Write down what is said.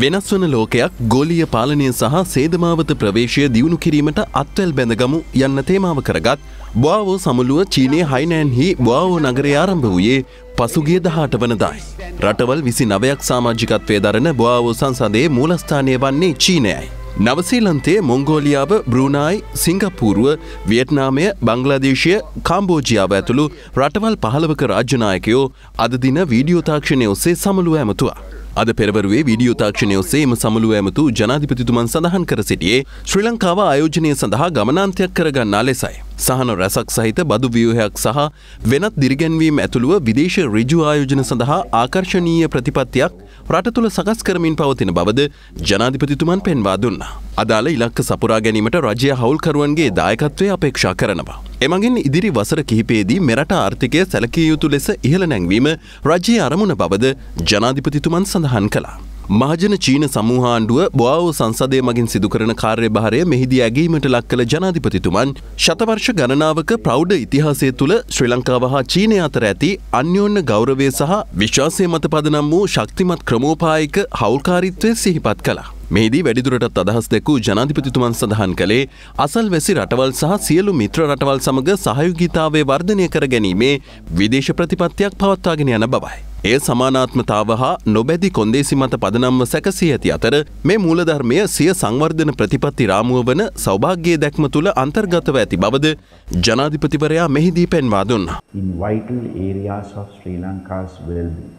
වෙනස් වන ලෝකයක් ගොලිය පාලනය සහ සේදමාවත ප්‍රවේශය දියුණු කිරීමට අත්වැල් බැඳගමු යන්න තේමාව කරගත් බවාවෝ සමුළුව චීනය හයිනෑන්හි බවාවෝ නගරය ආරම්භ වූයේ පසුගිය දහට වනදායි. රටවල් විසි නවයක් සාමාජිකත්වය දරන බවාවෝ සංසදයේ මූලස්ථානය වන්නේ චීනයයි. නවසීලන්තයේ මොංගෝලියාව බ්‍රුණයි සිංගපූරුව වියට්නාමය බංගලාදේශය කාම්බෝජියාව ඇතුළු රටවල් පහළවක රාජ්‍යනායකයෝ අදදින වීඩියෝතාක්ෂණය ඔස්සේ සමළුව ඇමතුවා. අද පෙරවරුවේ වීඩියෝ තාක්ෂණය ඔස්සේ එම සමුළුව ඇමතු ජනාධිපතිතුමන් සඳහන් කර සිටියේ ශ්‍රී ලංකාව ආයෝජනය සඳහා ගමනාන්තයක් කරගන්නා ලෙසයි. සහන රැසක් සහිත බදු ව්‍යවහයක් සහ වෙනත් දිරිගැන්වීම් ඇතුළුව විදේශ රිජු ආයෝජන සඳහා ආකර්ශණීය ප්‍රතිපත්තියක් රට තුළ සකස් කරමින් පවතින බවද ජනාධිපතිතුමන් පෙන්වා දුන්නා. අදාළ ඉලක්ක සපුරා ගැනීමට රජය හවුල්කරුවන්ගේ දායකත්වය අපේක්ෂා කරනවා. එමගින් ඉදිරි වසර කිහිපේදී මෙරට ආර්ථිකය සැලකිය යුතු ලෙස ඉහළ නැංවීම රජයේ අරමුණ බවද ජනාධිපතිතුමන් සඳහන් කලා. මහජන චීන සමූහාණ්ඩුව බොාව සංසදය මගින් සිදුකරන කාර්ය භාරය මෙහිදී ඇගීමට ලක් කළ ජනාධිපතිතුමන් ශතවර්ෂ ගණනාවක ප්‍රෞ්ඩ ඉතිහාසය තුළ ශ්‍රී ලංකාව හා චීනය අතර ඇති අන්‍යෝන්න ගෞරවේ සහ විශ්වාසය මත පදනම් වූ ශක්තිමත් ක්‍රමෝපායක හවුල්කාරිත්වය සිහිපත් කලා. මෙහිදී වැඩිදුරටත් අදහස් දැකූ ජනාධිපතිතුමන් සඳහන් කළේ අසල් වැසි රටවල් සහ සියලු මිත්‍ර රටවල් සමඟ සහයුගීතාවේ වර්ධනය කර ගැනීමේ විදේශ ප්‍රතිපත්තියක් පවත්වාගෙන යන බවයි. ඒ සමානාත්මතාව හා නොබැදි කොන්දේසි මත පදනම්ව සැකසී ඇති අතර මේ මූලධර්මය සිය සංවර්ධන ප්‍රතිපත්ති රාමුව වන සෞභාග්‍යයේ දැක්ම තුළ අන්තර්ගතව ඇති බවද ජනාධිපතිවරයා මෙහිදී පෙන්වා දුන්නා. In vital areas of Sri Lanka's well-being.